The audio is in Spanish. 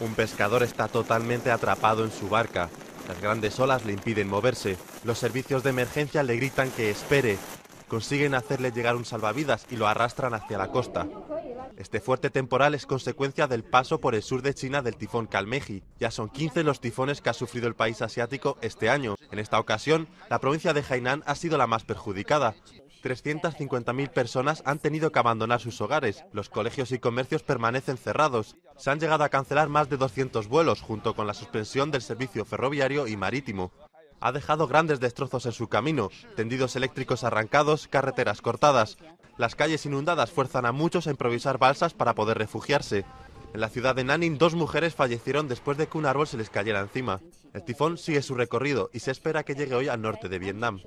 Un pescador está totalmente atrapado en su barca. Las grandes olas le impiden moverse. Los servicios de emergencia le gritan que espere. Consiguen hacerle llegar un salvavidas y lo arrastran hacia la costa. Este fuerte temporal es consecuencia del paso por el sur de China del tifón Kalmeji. Ya son 15 los tifones que ha sufrido el país asiático este año. En esta ocasión, la provincia de Hainan ha sido la más perjudicada. 350.000 personas han tenido que abandonar sus hogares. Los colegios y comercios permanecen cerrados se han llegado a cancelar más de 200 vuelos, junto con la suspensión del servicio ferroviario y marítimo. Ha dejado grandes destrozos en su camino, tendidos eléctricos arrancados, carreteras cortadas. Las calles inundadas fuerzan a muchos a improvisar balsas para poder refugiarse. En la ciudad de Nanning, dos mujeres fallecieron después de que un árbol se les cayera encima. El tifón sigue su recorrido y se espera que llegue hoy al norte de Vietnam.